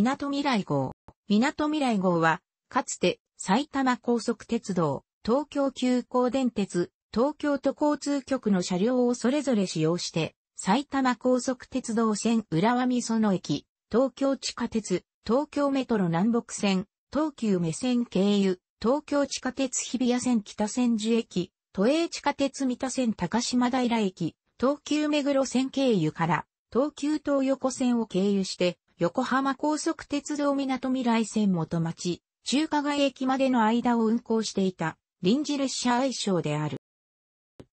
港未来号。港未来号は、かつて埼玉高速鉄道、東京急行電鉄、東京都交通局の車両をそれぞれ使用して、埼玉高速鉄道線浦和美園駅、東京地下鉄、東京メトロ南北線、東急目線経由、東京地下鉄日比谷線北千住駅、都営地下鉄三田線高島平駅、東急目黒線経由から、東急東横線を経由して、横浜高速鉄道港未来線元町、中華街駅までの間を運行していた臨時列車愛称である。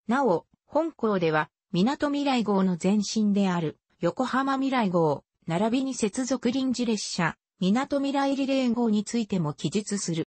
なお、本校では港未来号の前身である横浜未来号、並びに接続臨時列車、港未来リレー号についても記述する。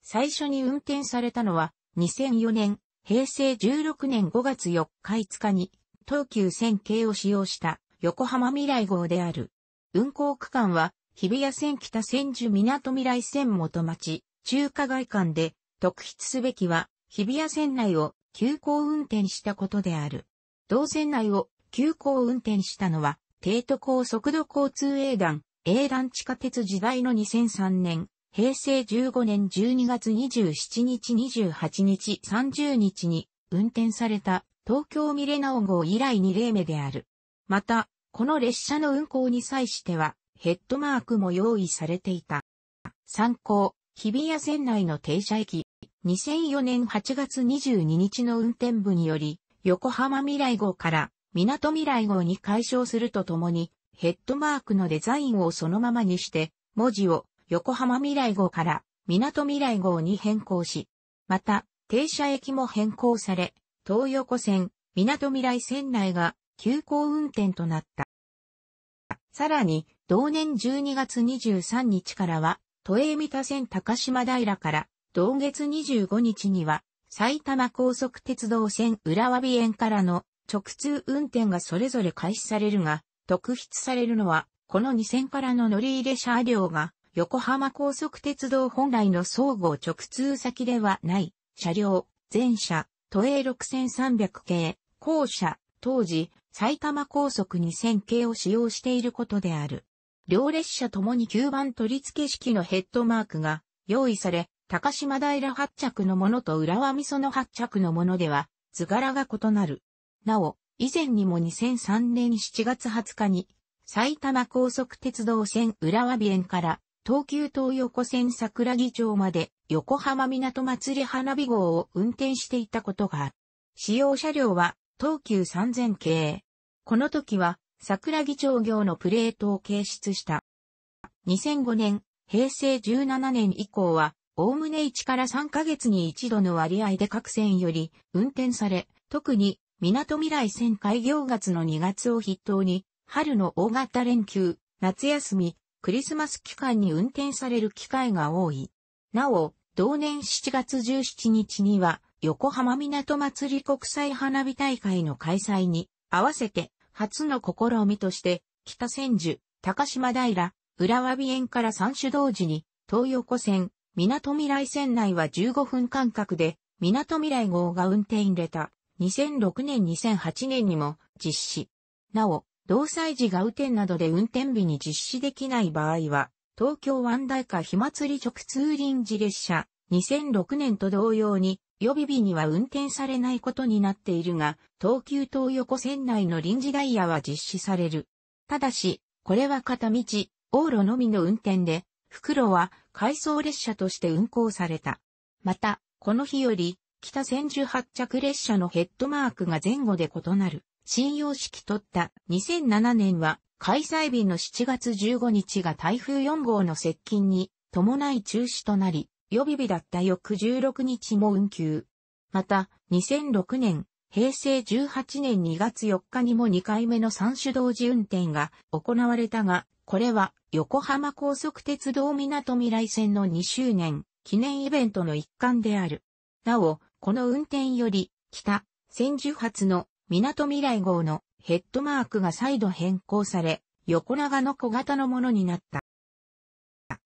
最初に運転されたのは2004年、平成16年5月4日5日に東急線系を使用した横浜未来号である。運行区間は、日比谷線北千住港未来線元町、中華街間で、特筆すべきは、日比谷線内を急行運転したことである。同線内を急行運転したのは、帝都高速度交通営団、営団地下鉄時代の2003年、平成15年12月27日28日30日に運転された東京ミレナオ号以来2例目である。また、この列車の運行に際しては、ヘッドマークも用意されていた。参考、日比谷線内の停車駅、2004年8月22日の運転部により、横浜未来号から港未来号に解消するとともに、ヘッドマークのデザインをそのままにして、文字を横浜未来号から港未来号に変更し、また、停車駅も変更され、東横線、港未来線内が急行運転となった。さらに、同年12月23日からは、都営三田線高島平から、同月25日には、埼玉高速鉄道線浦和美園からの直通運転がそれぞれ開始されるが、特筆されるのは、この2線からの乗り入れ車両が、横浜高速鉄道本来の総合直通先ではない、車両、全車、都営6300系、後車、当時、埼玉高速2000系を使用していることである。両列車ともに吸盤取り付け式のヘッドマークが用意され、高島平発着のものと浦和味噌の発着のものでは図柄が異なる。なお、以前にも2003年7月20日に、埼玉高速鉄道線浦和美園から東急東横線桜木町まで横浜港祭り花火号を運転していたことがある。使用車両は東急3000系。この時は、桜木町業のプレートを掲出した。2005年、平成17年以降は、おおむね1から3ヶ月に1度の割合で各線より運転され、特に港未来線開業月の2月を筆頭に、春の大型連休、夏休み、クリスマス期間に運転される機会が多い。なお、同年7月17日には、横浜港祭り国際花火大会の開催に合わせて初の試みとして北千住、高島平、浦和美園から3種同時に東横線、港未来線内は15分間隔で港未来号が運転れた2006年2008年にも実施。なお、同祭時が雨天などで運転日に実施できない場合は、東京湾大下。日祭り直通臨時列車2006年と同様に予備日には運転されないことになっているが、東急東横線内の臨時ダイヤは実施される。ただし、これは片道、往路のみの運転で、袋は回送列車として運行された。また、この日より、北千住発着列車のヘッドマークが前後で異なる。信用式取った2007年は、開催日の7月15日が台風4号の接近に伴い中止となり、予備日だった翌16日も運休。また、2006年、平成18年2月4日にも2回目の3種同時運転が行われたが、これは横浜高速鉄道港未来線の2周年記念イベントの一環である。なお、この運転より北、千住発の港未来号のヘッドマークが再度変更され、横長の小型のものになった。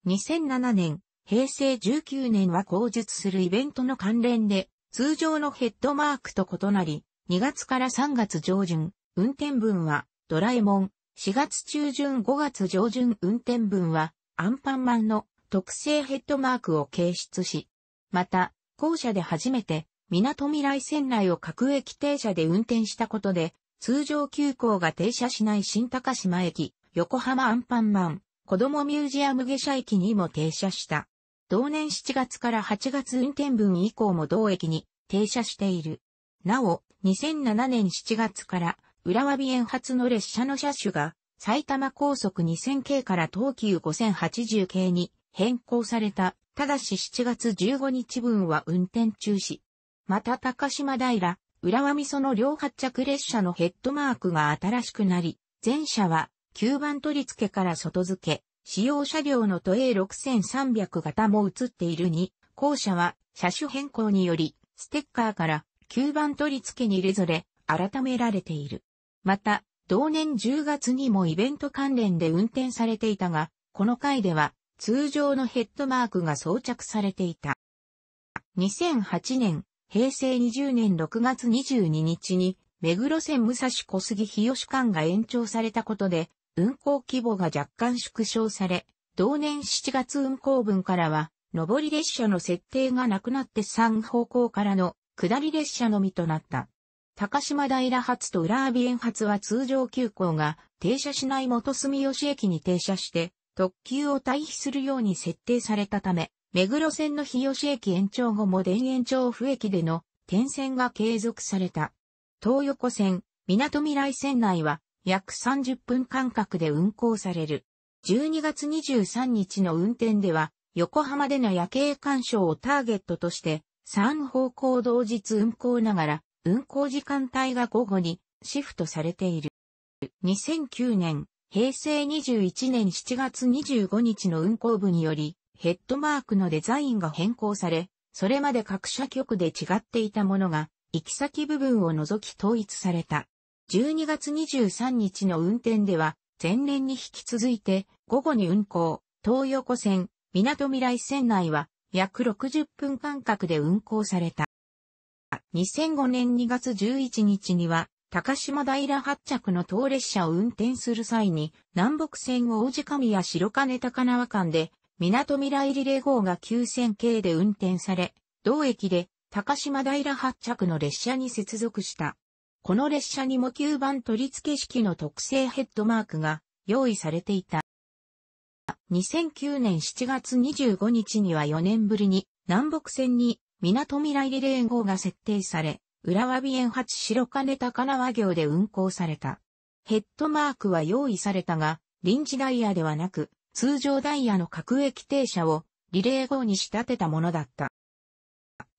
2007年、平成19年は口述するイベントの関連で、通常のヘッドマークと異なり、2月から3月上旬、運転分は、ドラえもん、4月中旬5月上旬運転分は、アンパンマンの特製ヘッドマークを掲出し、また、校舎で初めて、港未来線内を各駅停車で運転したことで、通常急行が停車しない新高島駅、横浜アンパンマン、子供ミュージアム下車駅にも停車した。同年7月から8月運転分以降も同駅に停車している。なお、2007年7月から浦和美園発の列車の車種が埼玉高速2000系から東急5080系に変更された。ただし7月15日分は運転中止。また高島平、浦和美園の両発着列車のヘッドマークが新しくなり、全車は9番取り付けから外付け、使用車両の都営6300型も映っているに、後者は車種変更により、ステッカーから吸盤取り付けに入れぞれ、改められている。また、同年10月にもイベント関連で運転されていたが、この回では通常のヘッドマークが装着されていた。2008年、平成20年6月22日に、目黒線武蔵小杉日吉間が延長されたことで、運行規模が若干縮小され、同年7月運行分からは、上り列車の設定がなくなって3方向からの下り列車のみとなった。高島平発と浦和美園発は通常急行が停車しない元住吉駅に停車して特急を退避するように設定されたため、目黒線の日吉駅延長後も田園調布駅での転線が継続された。東横線、港未来線内は約30分間隔で運行される。12月23日の運転では、横浜での夜景鑑賞をターゲットとして、3方向同日運行ながら、運行時間帯が午後にシフトされている。2009年、平成21年7月25日の運行部により、ヘッドマークのデザインが変更され、それまで各社局で違っていたものが、行き先部分を除き統一された。12月23日の運転では、前年に引き続いて、午後に運行、東横線、港未来線内は、約60分間隔で運行された。2005年2月11日には、高島平発着の当列車を運転する際に、南北線を大地上や白金高輪間で、港未来リレー号が9000系で運転され、同駅で高島平発着の列車に接続した。この列車にも吸盤取り付け式の特製ヘッドマークが用意されていた。2009年7月25日には4年ぶりに南北線に港未来リレー号が設定され、浦和美園8。白金高輪行で運行された。ヘッドマークは用意されたが、臨時ダイヤではなく、通常ダイヤの各駅停車をリレー号に仕立てたものだった。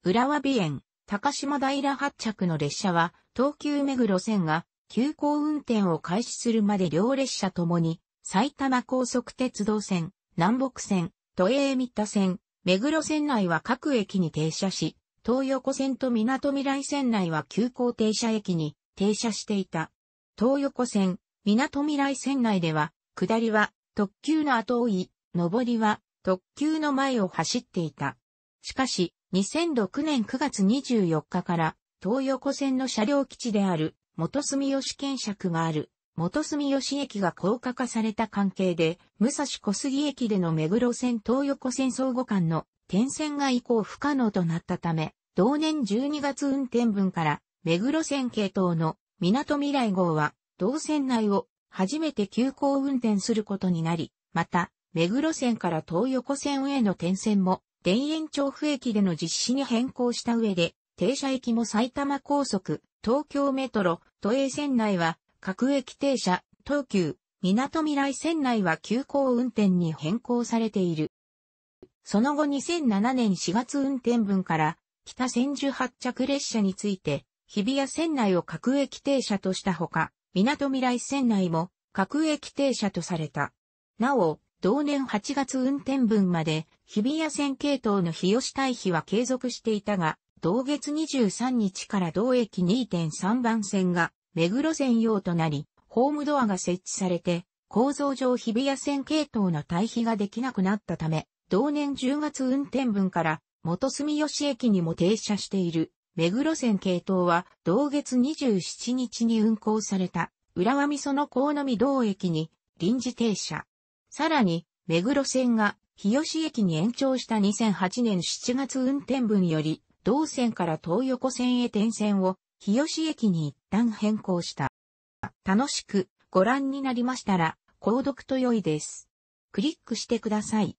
浦和美園、高島平発着の列車は、東急目黒線が、急行運転を開始するまで両列車ともに、埼玉高速鉄道線、南北線、都営三田線、目黒線内は各駅に停車し、東横線と港未来線内は急行停車駅に停車していた。東横線、港未来線内では、下りは特急の後追い、上りは特急の前を走っていた。しかし、2006年9月24日から東横線の車両基地である元住吉検釈がある元住吉駅が高架化された関係で武蔵小杉駅での目黒線東横線相互間の点線が以降不可能となったため同年12月運転分から目黒線系統の港未来号は同線内を初めて急行運転することになり、また、目黒線から東横線への点線も田園調布駅での実施に変更した上で、停車駅も埼玉高速、東京メトロ、都営線内は各駅停車、東急、港未来線内は急行運転に変更されている。その後2007年4月運転分から北千住発着列車について日比谷線内を各駅停車としたほか、港未来線内も各駅停車とされた。なお、同年8月運転分まで、日比谷線系統の日吉対比は継続していたが、同月23日から同駅2.3番線が、目黒線用となり、ホームドアが設置されて、構造上日比谷線系統の対比ができなくなったため、同年10月運転分から、元住吉駅にも停車している、目黒線系統は、同月27日に運行された、浦和美園の河野見駅に、臨時停車。さらに、目黒線が日吉駅に延長した2008年7月運転分より、同線から東横線へ転線を日吉駅に一旦変更した。楽しくご覧になりましたら、購読と良いです。クリックしてください。